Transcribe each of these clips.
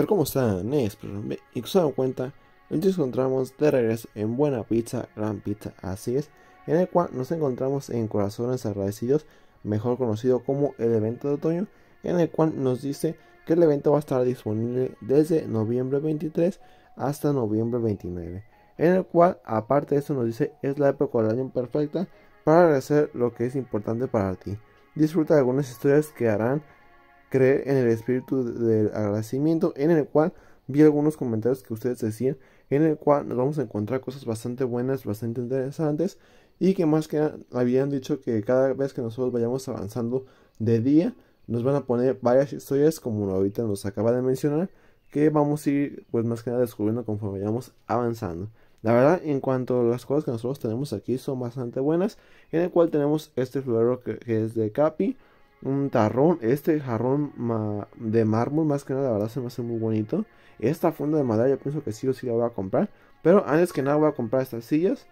Pero como están, y que se dan cuenta, nos encontramos de regreso en Buena Pizza, Gran Pizza, así es, en el cual nos encontramos en Corazones Agradecidos, mejor conocido como el evento de otoño, en el cual nos dice que el evento va a estar disponible desde noviembre 23 hasta noviembre 29, en el cual, aparte de eso, nos dice es la época del año perfecta para hacer lo que es importante para ti. Disfruta de algunas historias que harán creer en el espíritu del agradecimiento, en el cual vi algunos comentarios que ustedes decían, en el cual nos vamos a encontrar cosas bastante buenas, bastante interesantes, y que más que nada habían dicho que cada vez que nosotros vayamos avanzando de día, nos van a poner varias historias, como ahorita nos acaba de mencionar, que vamos a ir, pues más que nada, descubriendo conforme vayamos avanzando. La verdad, en cuanto a las cosas que nosotros tenemos aquí, son bastante buenas, en el cual tenemos este florero que, que es de Capi, un tarrón. Este jarrón de mármol, más que nada, la verdad se me hace muy bonito. Esta funda de madera, yo pienso que sí o sí la voy a comprar. Pero antes que nada, voy a comprar estas sillas.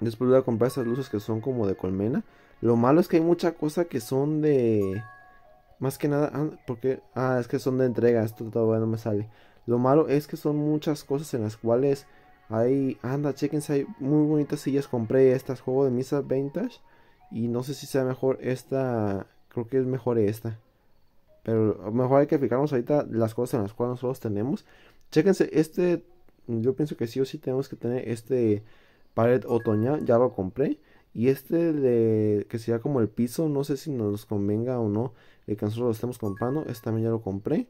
Después voy a comprar estas luces que son como de colmena. Lo malo es que hay mucha cosa que son de. Más que nada, ah, porque. Ah, es que son de entrega, esto todavía no me sale. Lo malo es que son muchas cosas en las cuales hay. Anda, chequense, hay muy bonitas sillas. Compré estas, juego de misa vintage. Y no sé si sea mejor esta, creo que es mejor esta. Pero mejor hay que fijarnos ahorita las cosas en las cuales nosotros tenemos. Chéquense, este, yo pienso que sí o sí tenemos que tener este pared otoña, ya lo compré. Y este de que sea como el piso, no sé si nos convenga o no el que nosotros lo estemos comprando. Este también ya lo compré.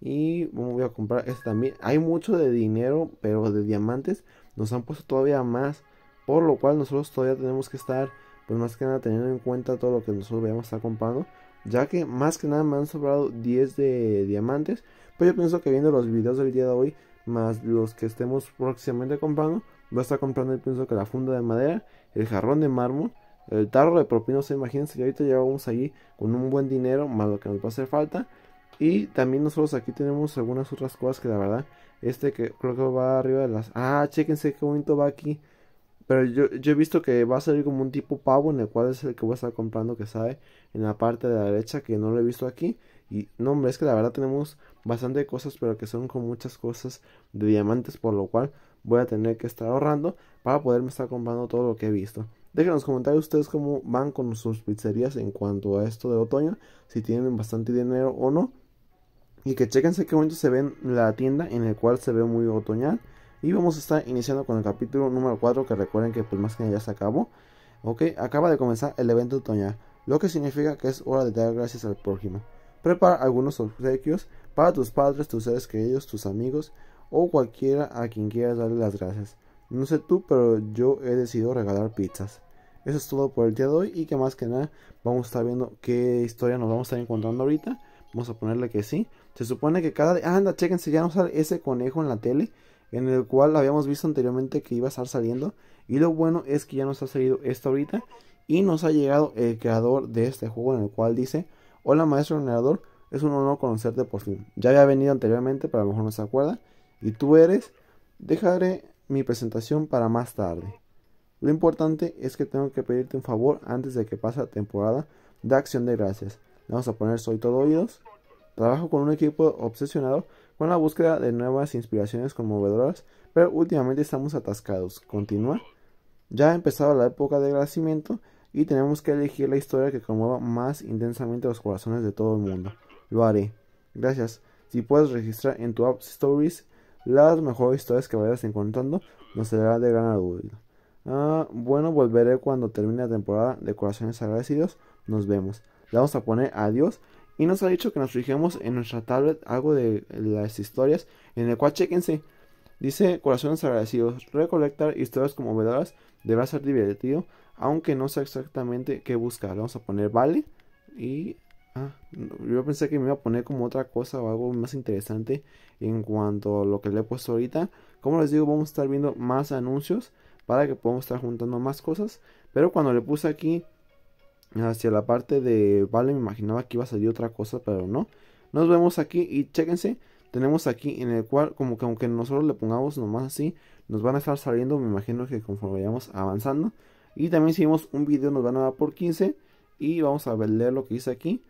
Y voy a comprar este también. Hay mucho de dinero, pero de diamantes nos han puesto todavía más. Por lo cual nosotros todavía tenemos que estar pues más que nada teniendo en cuenta todo lo que nosotros vayamos a estar comprando, ya que más que nada me han sobrado 10 de diamantes, Pues yo pienso que viendo los videos del día de hoy, más los que estemos próximamente comprando, voy a estar comprando, yo pienso que la funda de madera, el jarrón de mármol, el tarro de propinos, imagínense que ahorita ya vamos allí con un buen dinero, más lo que nos va a hacer falta. Y también nosotros aquí tenemos algunas otras cosas que la verdad, este que creo que va arriba de las... Ah, chequense qué bonito va aquí pero yo, he visto que va a salir como un tipo pavo en el cual es el que voy a estar comprando que sale en la parte de la derecha que no lo he visto aquí. Y no, hombre, es que la verdad tenemos bastante cosas, pero que son con muchas cosas de diamantes, por lo cual voy a tener que estar ahorrando para poderme estar comprando todo lo que he visto. Dejen en los comentarios ustedes cómo van con sus pizzerías en cuanto a esto de otoño, si tienen bastante dinero o no. Y que chequense qué momento se ve la tienda en el cual se ve muy otoñal. Y vamos a estar iniciando con el capítulo número 4, que recuerden que pues más que ya se acabó. Ok, acaba de comenzar el evento otoño lo que significa que es hora de dar gracias al prójimo. Prepara algunos obsequios para tus padres, tus seres queridos, tus amigos o cualquiera a quien quieras darle las gracias. No sé tú, pero yo he decidido regalar pizzas. Eso es todo por el día de hoy y que más que nada vamos a estar viendo qué historia nos vamos a estar encontrando ahorita. Vamos a ponerle que sí. Se supone que cada... día... anda, chequense, ya no sale ese conejo en la tele en el cual habíamos visto anteriormente que iba a estar saliendo. Y lo bueno es que ya nos ha salido esto ahorita y nos ha llegado el creador de este juego en el cual dice, hola maestro generador, es un honor conocerte por fin. Ya había venido anteriormente, pero a lo mejor no se acuerda. Y tú eres, dejaré mi presentación para más tarde. Lo importante es que tengo que pedirte un favor antes de que pase la temporada de acción de gracias. Vamos a poner soy todo oídos. Trabajo con un equipo obsesionado con la búsqueda de nuevas inspiraciones conmovedoras, pero últimamente estamos atascados. Continúa. Ya ha empezado la época de agradecimiento y tenemos que elegir la historia que conmueva más intensamente los corazones de todo el mundo. Lo haré. Gracias. Si puedes registrar en tu app Stories las mejores historias que vayas encontrando, nos será de gran ayuda. Ah, bueno, volveré cuando termine la temporada de Corazones Agradecidos. Nos vemos. Le vamos a poner adiós y nos ha dicho que nos fijemos en nuestra tablet algo de las historias, en el cual chequense. Dice Corazones agradecidos, recolectar historias conmovedoras deberá ser divertido, aunque no sé exactamente qué buscar. Vamos a poner vale y... Ah, yo pensé que me iba a poner como otra cosa o algo más interesante en cuanto a lo que le he puesto ahorita. Como les digo, vamos a estar viendo más anuncios para que podamos estar juntando más cosas. Pero cuando le puse aquí hacia la parte de vale me imaginaba que iba a salir otra cosa pero no nos vemos aquí y chéquense tenemos aquí en el cual como que aunque nosotros le pongamos nomás así nos van a estar saliendo me imagino que conforme vayamos avanzando y también si un video nos van a dar por 15 y vamos a ver leer lo que dice aquí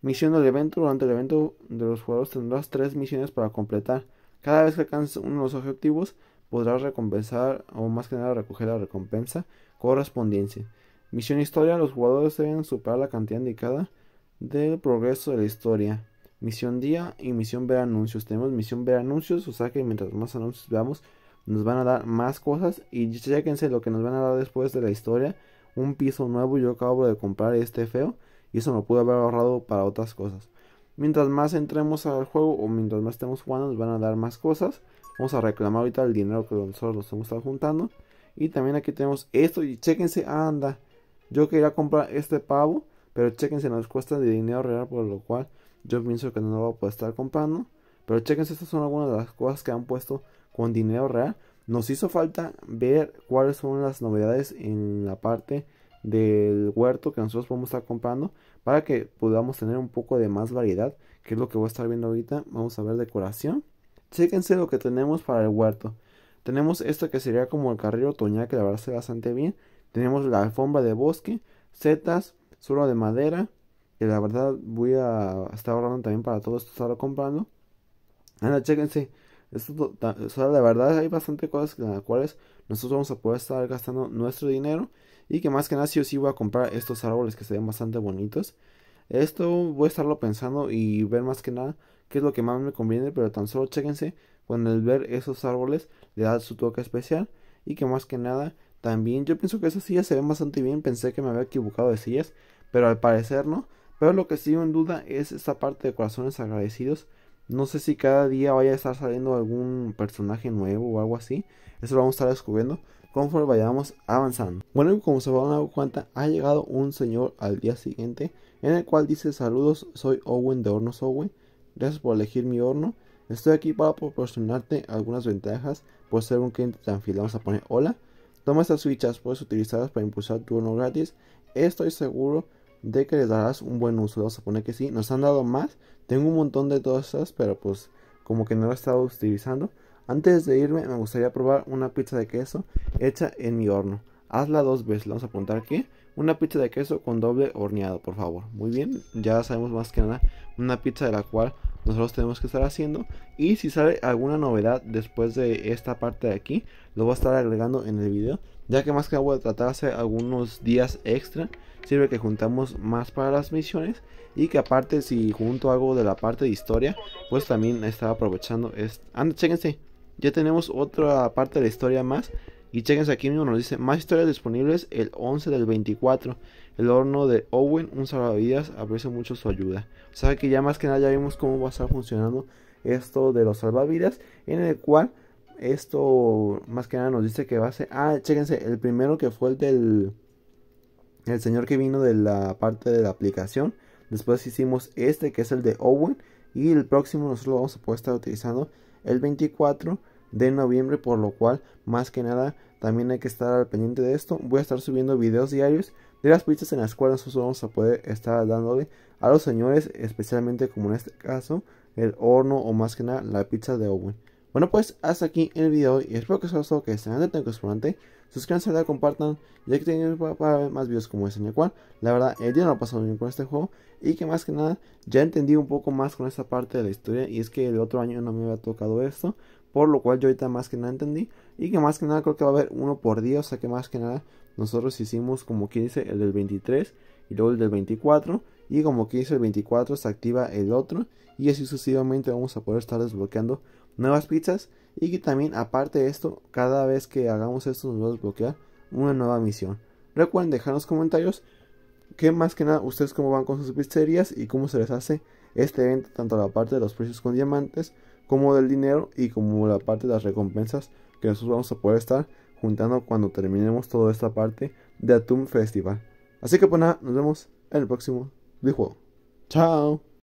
misión del evento durante el evento de los jugadores tendrás tres misiones para completar cada vez que alcances uno de los objetivos podrás recompensar o más que nada recoger la recompensa correspondiente Misión e Historia, los jugadores deben superar la cantidad indicada del progreso de la historia. Misión Día y Misión Ver Anuncios. Tenemos Misión Ver Anuncios, o sea que mientras más anuncios veamos, nos van a dar más cosas. Y chequense lo que nos van a dar después de la historia. Un piso nuevo, yo acabo de comprar este feo. Y eso no pude haber ahorrado para otras cosas. Mientras más entremos al juego o mientras más estemos jugando, nos van a dar más cosas. Vamos a reclamar ahorita el dinero que nosotros nos hemos estado juntando. Y también aquí tenemos esto. Y chequense, anda. Yo quería comprar este pavo, pero chequense nos cuesta de dinero real, por lo cual yo pienso que no lo voy a poder estar comprando. Pero chequense, estas son algunas de las cosas que han puesto con dinero real. Nos hizo falta ver cuáles son las novedades en la parte del huerto que nosotros podemos estar comprando para que podamos tener un poco de más variedad, que es lo que voy a estar viendo ahorita. Vamos a ver decoración. Chequense lo que tenemos para el huerto. Tenemos esto que sería como el carril otoñal, que la verdad se bastante bien. Tenemos la alfombra de bosque, setas, suelo de madera, que la verdad voy a estar ahorrando también para todo esto estarlo comprando. Anda, ah, chéquense. Esto, la verdad hay bastante cosas en las cuales nosotros vamos a poder estar gastando nuestro dinero y que más que nada si yo sí voy a comprar estos árboles que se ven bastante bonitos. Esto voy a estarlo pensando y ver más que nada qué es lo que más me conviene, pero tan solo chéquense, con el ver esos árboles le da su toque especial y que más que nada también yo pienso que esas sillas se ven bastante bien. Pensé que me había equivocado de sillas, pero al parecer no. Pero lo que sigo en duda es esta parte de corazones agradecidos. No sé si cada día vaya a estar saliendo algún personaje nuevo o algo así. Eso lo vamos a estar descubriendo conforme vayamos avanzando. Bueno, como se van a dar cuenta, ha llegado un señor al día siguiente en el cual dice saludos, soy Owen de Hornos Owen. Gracias por elegir mi horno. Estoy aquí para proporcionarte algunas ventajas por ser un cliente tan fiel. Vamos a poner hola. Toma estas fichas, puedes utilizarlas para impulsar tu horno gratis. Estoy seguro de que les darás un buen uso. Vamos a poner que sí. Nos han dado más. Tengo un montón de todas estas, pero pues como que no las he estado utilizando. Antes de irme, me gustaría probar una pizza de queso hecha en mi horno. Hazla dos veces. Vamos a apuntar aquí. Una pizza de queso con doble horneado, por favor. Muy bien, ya sabemos más que nada una pizza de la cual nosotros tenemos que estar haciendo. Y si sale alguna novedad después de esta parte de aquí, lo voy a estar agregando en el video. Ya que más que nada voy a tratar de hacer algunos días extra. Sirve que juntamos más para las misiones. Y que aparte si junto algo de la parte de historia, pues también estaba aprovechando. Este... Anda, chéquense. Ya tenemos otra parte de la historia más y chequense aquí mismo, nos dice más historias disponibles el 11 del 24. El horno de Owen, un salvavidas, aprecio mucho su ayuda. O sea que ya más que nada ya vimos cómo va a estar funcionando esto de los salvavidas. En el cual esto más que nada nos dice que va a ser... Ah, chequense, el primero que fue el del... El señor que vino de la parte de la aplicación. Después hicimos este que es el de Owen. Y el próximo nosotros lo vamos a poder estar utilizando el 24 de noviembre, por lo cual más que nada también hay que estar al pendiente de esto. Voy a estar subiendo videos diarios de las pizzas en las cuales nosotros vamos a poder estar dándole a los señores, especialmente como en este caso, el horno o más que nada la pizza de Owen. Bueno pues hasta aquí el video y espero que os haya gustado, que estén atentos con suscríbanse, la compartan, ya que tienen para ver más videos como este en el cual, la verdad el día no ha pasado bien con este juego y que más que nada ya entendí un poco más con esta parte de la historia y es que el otro año no me había tocado esto, por lo cual yo ahorita más que nada entendí y que más que nada creo que va a haber uno por día, o sea que más que nada nosotros hicimos como que dice el del 23 y luego el del 24 y como que dice el 24 se activa el otro y así sucesivamente vamos a poder estar desbloqueando nuevas pizzas y que también aparte de esto cada vez que hagamos esto nos va a desbloquear una nueva misión. Recuerden dejar en los comentarios que más que nada ustedes cómo van con sus pizzerías y cómo se les hace este evento tanto la parte de los precios con diamantes como del dinero y como la parte de las recompensas que nosotros vamos a poder estar juntando cuando terminemos toda esta parte de Atum Festival. Así que pues nada, nos vemos en el próximo videojuego. Chao.